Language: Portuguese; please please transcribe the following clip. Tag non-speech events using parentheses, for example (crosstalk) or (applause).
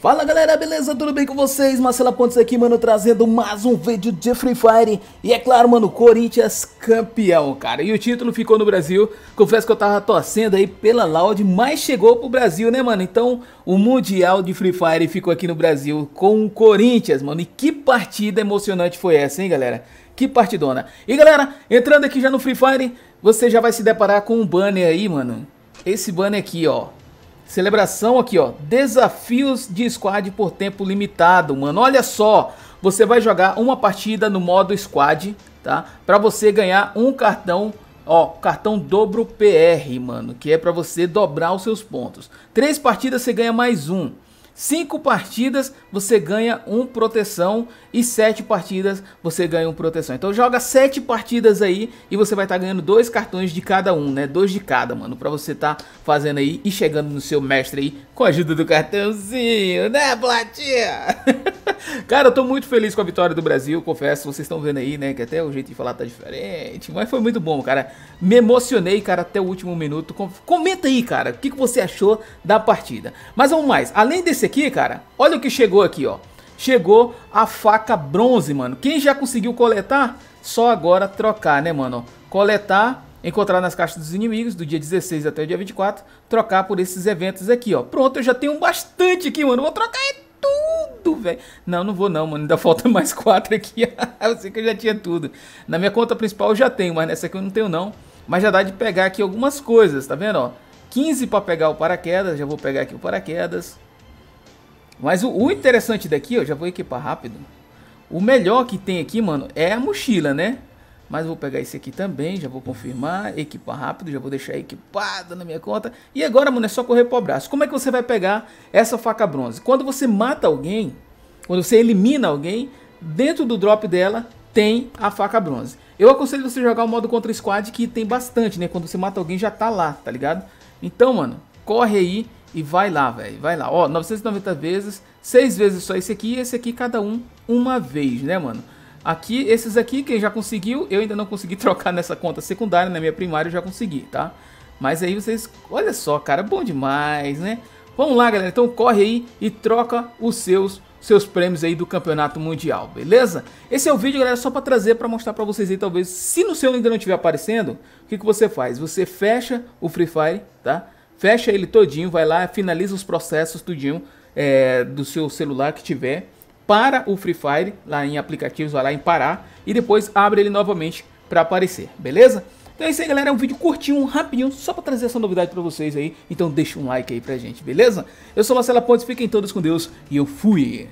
Fala galera, beleza? Tudo bem com vocês? Marcela Pontes aqui, mano, trazendo mais um vídeo de Free Fire E é claro, mano, Corinthians campeão, cara E o título ficou no Brasil Confesso que eu tava torcendo aí pela Loud Mas chegou pro Brasil, né, mano? Então, o Mundial de Free Fire ficou aqui no Brasil com o Corinthians, mano E que partida emocionante foi essa, hein, galera? Que partidona E galera, entrando aqui já no Free Fire Você já vai se deparar com um banner aí, mano Esse banner aqui, ó Celebração aqui, ó. Desafios de squad por tempo limitado, mano. Olha só, você vai jogar uma partida no modo squad, tá? Para você ganhar um cartão Ó, cartão dobro PR, mano, que é para você dobrar os seus pontos. Três partidas você ganha mais um. 5 partidas você ganha 1 um proteção e 7 partidas você ganha 1 um proteção. Então joga 7 partidas aí e você vai estar tá ganhando 2 cartões de cada um, né? 2 de cada, mano, pra você tá fazendo aí e chegando no seu mestre aí com a ajuda do cartãozinho, né, Platia? (laughs) Cara, eu tô muito feliz com a vitória do Brasil, confesso, vocês estão vendo aí, né, que até o jeito de falar tá diferente, mas foi muito bom, cara. Me emocionei, cara, até o último minuto. Comenta aí, cara, o que, que você achou da partida. Mas vamos mais, além desse aqui, cara, olha o que chegou aqui, ó. Chegou a faca bronze, mano. Quem já conseguiu coletar, só agora trocar, né, mano? Coletar, encontrar nas caixas dos inimigos do dia 16 até o dia 24, trocar por esses eventos aqui, ó. Pronto, eu já tenho bastante aqui, mano. Vou trocar velho. Não, não vou não, mano. Ainda (laughs) falta mais quatro aqui. (laughs) eu sei que eu já tinha tudo. Na minha conta principal eu já tenho, mas nessa aqui eu não tenho não. Mas já dá de pegar aqui algumas coisas, tá vendo? Ó, 15 para pegar o paraquedas. Já vou pegar aqui o paraquedas. Mas o, o interessante daqui, ó, já vou equipar rápido. O melhor que tem aqui, mano, é a mochila, né? Mas vou pegar esse aqui também, já vou confirmar, equipar rápido, já vou deixar equipado na minha conta. E agora, mano, é só correr pro abraço. Como é que você vai pegar essa faca bronze? Quando você mata alguém, quando você elimina alguém, dentro do drop dela tem a faca bronze. Eu aconselho você jogar o modo contra squad que tem bastante, né? Quando você mata alguém já tá lá, tá ligado? Então, mano, corre aí e vai lá, velho. Vai lá. Ó, 990 vezes, 6 vezes só esse aqui e esse aqui cada um uma vez, né, mano? Aqui, esses aqui, quem já conseguiu, eu ainda não consegui (laughs) trocar nessa conta secundária, na minha primária eu já consegui, tá? Mas aí vocês, olha só, cara, bom demais, né? Vamos lá, galera. Então corre aí e troca os seus seus prêmios aí do campeonato mundial, beleza? Esse é o vídeo, galera, só para trazer, para mostrar para vocês aí, talvez, se no seu ainda não estiver aparecendo, o que, que você faz? Você fecha o Free Fire, tá? Fecha ele todinho, vai lá, finaliza os processos tudinho é, do seu celular que tiver, para o Free Fire, lá em aplicativos, vai lá em parar, e depois abre ele novamente para aparecer, beleza? Então é isso aí, galera. É um vídeo curtinho, um rapidinho, só pra trazer essa novidade pra vocês aí. Então deixa um like aí pra gente, beleza? Eu sou Marcela Pontes, fiquem todos com Deus e eu fui!